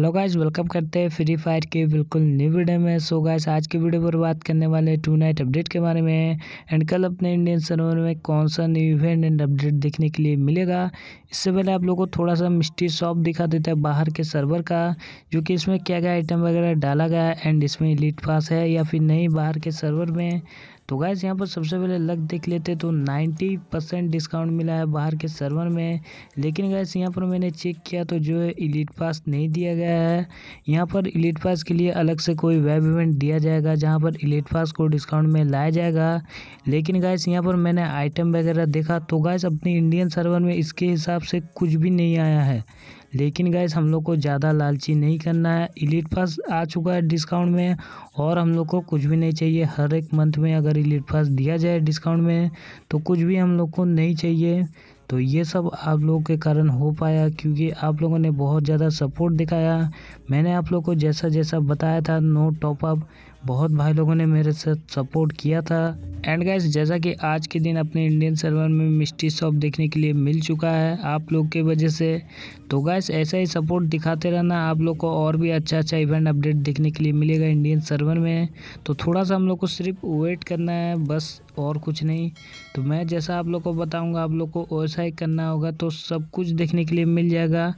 hello guys welcome करते हैं free fire के बिल्कुल न्यू वीडियो में सो गाइज आज के वीडियो पर बात करने वाले टू नाइट अपडेट के बारे में एंड कल अपने इंडियन सर्वर में कौन सा न्यू इवेंट एंड अपडेट देखने के लिए मिलेगा इससे पहले आप लोगों को थोड़ा सा मिस्ट्री शॉप दिखा देता है बाहर के सर्वर का जो कि इसमें क्या क्या आइटम वगैरह डाला गया है एंड इसमें लीड पास है या फिर नहीं बाहर के सर्वर में तो गैस यहाँ पर सबसे पहले लग देख लेते तो 90 परसेंट डिस्काउंट मिला है बाहर के सर्वर में लेकिन गैस यहाँ पर मैंने चेक किया तो जो है इलीट पास नहीं दिया गया है यहाँ पर इलीट पास के लिए अलग से कोई वेब इवेंट दिया जाएगा जहाँ पर इलीट पास को डिस्काउंट में लाया जाएगा लेकिन गैस यहाँ पर मैंने आइटम वगैरह देखा तो गैस अपने इंडियन सर्वर में इसके हिसाब से कुछ भी नहीं आया है लेकिन गैस हम लोग को ज़्यादा लालची नहीं करना है इलीट पास आ चुका है डिस्काउंट में और हम लोग को कुछ भी नहीं चाहिए हर एक मंथ में अगर इलीट पास दिया जाए डिस्काउंट में तो कुछ भी हम लोग को नहीं चाहिए तो ये सब आप लोगों के कारण हो पाया क्योंकि आप लोगों ने बहुत ज़्यादा सपोर्ट दिखाया मैंने आप लोगों को जैसा जैसा बताया था नो टॉपअप बहुत भाई लोगों ने मेरे साथ सपोर्ट किया था एंड गाइस जैसा कि आज के दिन अपने इंडियन सर्वर में मिस्ट्री शॉप देखने के लिए मिल चुका है आप लोग के वजह से तो गाइस ऐसा ही सपोर्ट दिखाते रहना आप लोग को और भी अच्छा अच्छा इवेंट अपडेट देखने के लिए मिलेगा इंडियन सर्वर में तो थोड़ा सा हम लोग को सिर्फ वेट करना है बस और कुछ नहीं तो मैं जैसा आप लोग को बताऊंगा आप लोग को वैसा ही करना होगा तो सब कुछ देखने के लिए मिल जाएगा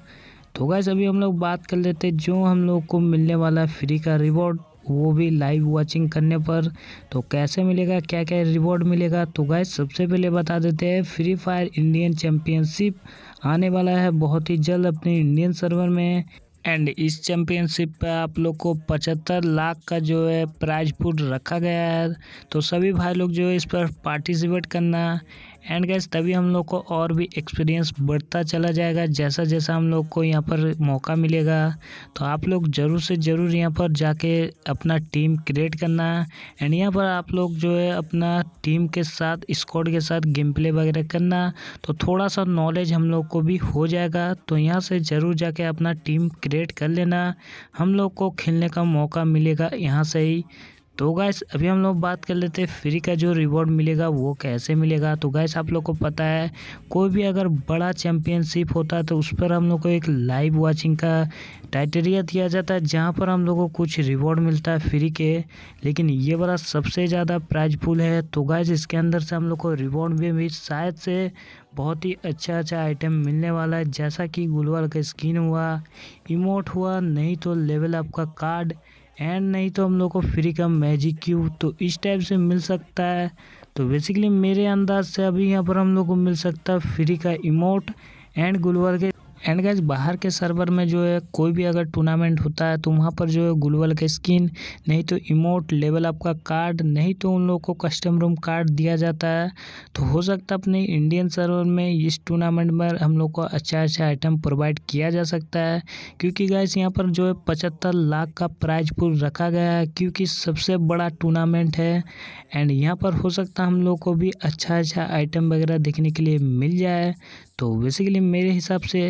तो गैस अभी हम लोग बात कर लेते जो हम लोग को मिलने वाला फ्री का रिवॉर्ड वो भी लाइव वॉचिंग करने पर तो कैसे मिलेगा क्या क्या रिवॉर्ड मिलेगा तो गैस सबसे पहले बता देते हैं फ्री फायर इंडियन चैम्पियनशिप आने वाला है बहुत ही जल्द अपने इंडियन सर्वर में एंड इस चैम्पियनशिप पे आप लोग को पचहत्तर लाख का जो है प्राइज फूड रखा गया है तो सभी भाई लोग जो है इस पर पार्टिसिपेट करना एंड गैस तभी हम लोग को और भी एक्सपीरियंस बढ़ता चला जाएगा जैसा जैसा हम लोग को यहाँ पर मौका मिलेगा तो आप लोग ज़रूर से ज़रूर यहाँ पर जाके अपना टीम क्रिएट करना एंड यहाँ पर आप लोग जो है अपना टीम के साथ स्क्वाड के साथ गेम प्ले वगैरह करना तो थोड़ा सा नॉलेज हम लोग को भी हो जाएगा तो यहाँ से ज़रूर जाके अपना टीम क्रिएट कर लेना हम लोग को खेलने का मौका मिलेगा यहाँ से ही तो गैस अभी हम लोग बात कर लेते हैं फ्री का जो रिवॉर्ड मिलेगा वो कैसे मिलेगा तो गैस आप लोग को पता है कोई भी अगर बड़ा चैम्पियनशिप होता है तो उस पर हम लोग को एक लाइव वाचिंग का क्राइटेरिया दिया जाता है जहाँ पर हम लोग को कुछ रिवॉर्ड मिलता है फ्री के लेकिन ये वाला सबसे ज़्यादा प्राइज पुल है तो गैस इसके अंदर से हम लोग को रिवॉर्ड भी, मिल शायद से बहुत ही अच्छा अच्छा आइटम मिलने वाला है जैसा कि गुलवाल का स्किन हुआ इमोट हुआ नहीं तो लेवल आपका कार्ड एंड नहीं तो हम लोग को फ्री का मैजिक क्यूब तो इस टाइप से मिल सकता है तो बेसिकली मेरे अंदाज से अभी यहाँ पर हम लोग को मिल सकता है फ्री का इमोट एंड गुलवर के एंड गैस बाहर के सर्वर में जो है कोई भी अगर टूर्नामेंट होता है तो वहाँ पर जो है गुलवल का स्किन नहीं तो इमोट लेवल आपका कार्ड नहीं तो उन लोगों को कस्टम रूम कार्ड दिया जाता है तो हो सकता है अपने इंडियन सर्वर में इस टूर्नामेंट में हम लोग को अच्छा अच्छा आइटम प्रोवाइड किया जा सकता है क्योंकि गैस यहाँ पर जो है पचहत्तर लाख का प्राइज पूल रखा गया है क्योंकि सबसे बड़ा टूर्नामेंट है एंड यहाँ पर हो सकता है हम लोग को भी अच्छा अच्छा आइटम वगैरह देखने के लिए मिल जाए तो बेसिकली मेरे हिसाब से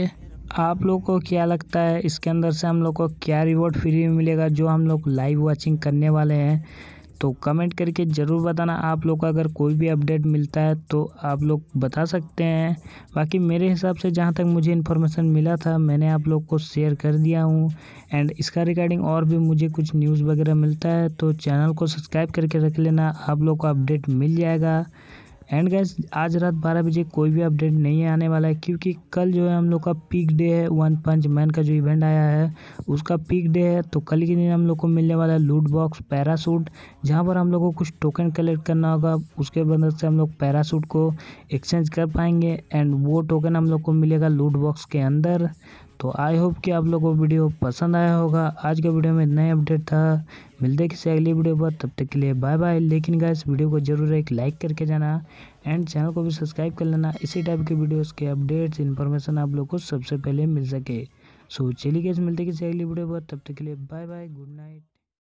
आप लोग को क्या लगता है इसके अंदर से हम लोग को क्या रिवॉर्ड फ्री में मिलेगा जो हम लोग लाइव वॉचिंग करने वाले हैं तो कमेंट करके ज़रूर बताना आप लोग का अगर कोई भी अपडेट मिलता है तो आप लोग बता सकते हैं बाकी मेरे हिसाब से जहाँ तक मुझे इन्फॉर्मेशन मिला था मैंने आप लोग को शेयर कर दिया हूँ एंड इसका रिगार्डिंग और भी मुझे कुछ न्यूज़ वगैरह मिलता है तो चैनल को सब्सक्राइब करके रख लेना आप लोग को अपडेट मिल जाएगा एंड गैस आज रात 12 बजे कोई भी अपडेट नहीं आने वाला है क्योंकि कल जो है हम लोग का पीक डे है वन पंच मैन का जो इवेंट आया है उसका पीक डे है तो कल के दिन हम लोग को मिलने वाला है लूट बॉक्स पैरासूट जहाँ पर हम लोग को कुछ टोकन कलेक्ट करना होगा उसके मदद से हम लोग पैरासूट को एक्सचेंज कर पाएंगे एंड वो टोकन हम लोग को मिलेगा लूट बॉक्स के अंदर तो आई होप कि आप लोगों को वीडियो पसंद आया होगा आज के वीडियो में नया अपडेट था मिलते किसी अगली वीडियो पर तब तक के लिए बाय बाय लेकिन इस वीडियो को जरूर एक लाइक करके जाना एंड चैनल को भी सब्सक्राइब कर लेना इसी टाइप के वीडियोस के अपडेट्स इन्फॉर्मेशन आप लोग को सबसे पहले मिल सके सो चलिए गैस मिलते किसी अगली वीडियो पर तब तक के लिए बाय बाय गुड नाइट